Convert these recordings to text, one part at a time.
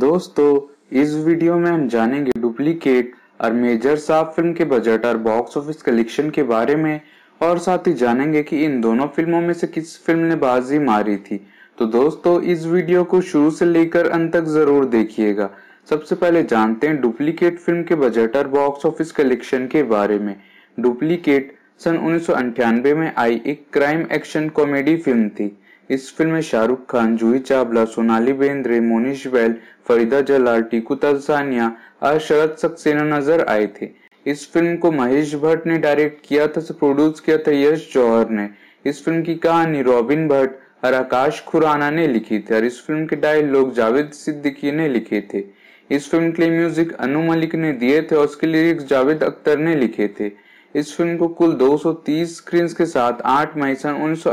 दोस्तों इस वीडियो में हम जानेंगे डुप्लीकेट और मेजर साफ फिल्म के बजट और बॉक्स ऑफिस कलेक्शन के बारे में और साथ ही जानेंगे कि इन दोनों फिल्मों में से किस फिल्म ने बाजी मारी थी तो दोस्तों इस वीडियो को शुरू से लेकर अंत तक जरूर देखिएगा सबसे पहले जानते हैं डुप्लीकेट फिल्म के बजट और बॉक्स ऑफिस कलेक्शन के बारे में डुप्लीकेट सन उन्नीस में आई एक क्राइम एक्शन कॉमेडी फिल्म थी इस फिल्म में शाहरुख खान जूही चावला सोनाली बेंद्रे मोनिश बैल फरीदा जलाल टीकू तलसानिया और शरद सक्सेना नजर आए थे इस फिल्म को महेश भट्ट ने डायरेक्ट किया था प्रोड्यूस किया था यश जौहर ने इस फिल्म की कहानी रॉबिन भट्ट और आकाश खुराना ने लिखी थी और इस फिल्म के डायलॉग जावेद सिद्दीकी ने लिखे थे इस फिल्म के लिए म्यूजिक अनु मलिक ने दिए थे और उसके लिरिक्स जावेद अख्तर ने लिखे थे इस फिल्म को कुल 230 स्क्रीन्स के साथ 8 मई सन उन्नीस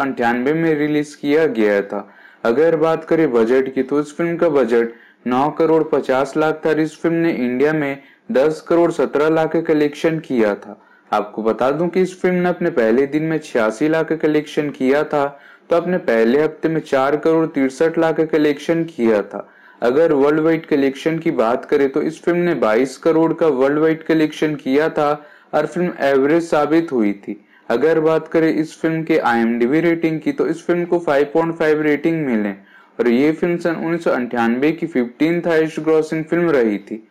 में रिलीज किया गया था अगर बात करें बजट की तो इस फिल्म का बजट 9 करोड़ 50 लाख था इस फिल्म ने इंडिया में 10 करोड़ 17 लाख का कलेक्शन किया था आपको बता दूं कि इस फिल्म ने अपने पहले दिन में छियासी लाख का कलेक्शन किया था तो अपने पहले हफ्ते में चार करोड़ तिरसठ लाख का कलेक्शन किया था अगर वर्ल्ड वाइड कलेक्शन की बात करें तो इस फिल्म ने 22 करोड़ का वर्ल्ड वाइड कलेक्शन किया था और फिल्म एवरेज साबित हुई थी अगर बात करें इस फिल्म के आई रेटिंग की तो इस फिल्म को 5.5 रेटिंग मिले और ये फिल्म सन उन्नीस की फिफ्टीन हाइस्ट ग्रॉसिंग फिल्म रही थी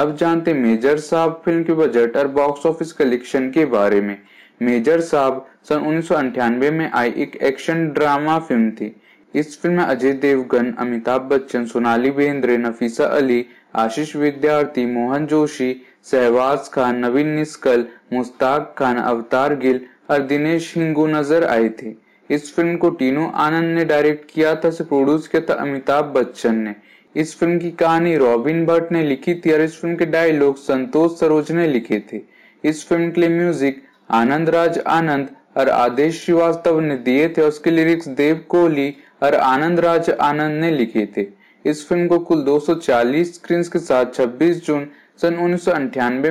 अब जानते मेजर साहब फिल्म के बजट और बॉक्स ऑफिस कलेक्शन के बारे में मेजर साहब सन उन्नीस में आई एक एक्शन ड्रामा फिल्म थी इस फिल्म में अजय देवगन अमिताभ बच्चन सोनाली बेंद्रे नफीसा अली आशीष विद्यार्थी मोहन जोशी सहवाज खान नवीन निस्कल मुस्ताक खान अवतार गिल और दिनेश हिंगू नजर आए थे इस फिल्म को टीनू आनंद ने डायरेक्ट किया था से प्रोड्यूस किया था अमिताभ बच्चन ने इस फिल्म की कहानी रॉबिन भट्ट ने लिखी थी और इस फिल्म के डायलॉग संतोष सरोज ने लिखे थे इस फिल्म के लिए म्यूजिक आनंद राज आनंद और आदेश श्रीवास्तव ने दिए थे उसके लिरिक्स देव कोहली और आनंद राज आनंद ने लिखे थे इस फिल्म को कुल 240 स्क्रीन के साथ 26 जून सन उन्नीस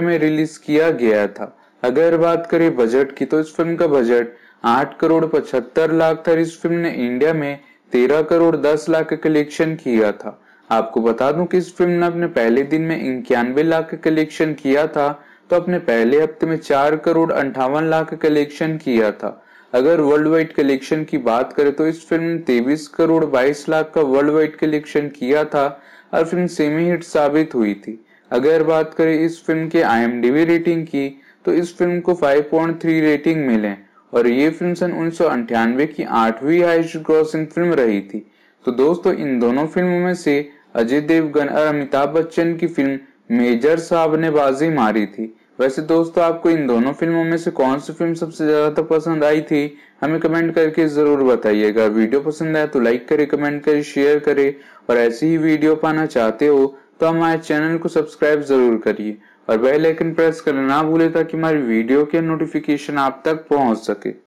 में रिलीज किया गया था अगर बात करें बजट की तो इस फिल्म का बजट आठ करोड़ पचहत्तर लाख था इस फिल्म ने इंडिया में 13 करोड़ दस लाख का कलेक्शन किया था आपको बता दूं कि इस फिल्म ने अपने पहले दिन में इक्यानवे लाख का कलेक्शन किया था तो अपने पहले हफ्ते में चार करोड़ अंठावन लाख का कलेक्शन किया था अगर वर्ल्ड वाइड कलेक्शन की बात करें तो इस फिल्म ने तेईस करोड़ बाईस लाख का वर्ल्ड वाइड कलेक्शन किया था और फिल्म सेमी हिट साबित हुई थी अगर बात करें इस फिल्म के आई रेटिंग की तो इस फिल्म को 5.3 रेटिंग मिले और ये फिल्म सन उन्नीस की आठवीं हाइस्ट ग्रॉसिंग फिल्म रही थी तो दोस्तों इन दोनों फिल्मों में से अजय देवगन और अमिताभ बच्चन की फिल्म मेजर साहब ने बाजी मारी थी वैसे दोस्तों आपको इन दोनों फिल्मों में से कौन सी फिल्म सबसे ज्यादा पसंद आई थी हमें कमेंट करके जरूर बताइएगा वीडियो पसंद आया तो लाइक करे कमेंट करे शेयर करे और ऐसी ही वीडियो पाना चाहते हो तो हमारे चैनल को सब्सक्राइब जरूर करिए और बेल आइकन प्रेस करना ना भूले ताकि हमारी वीडियो के नोटिफिकेशन आप तक पहुंच सके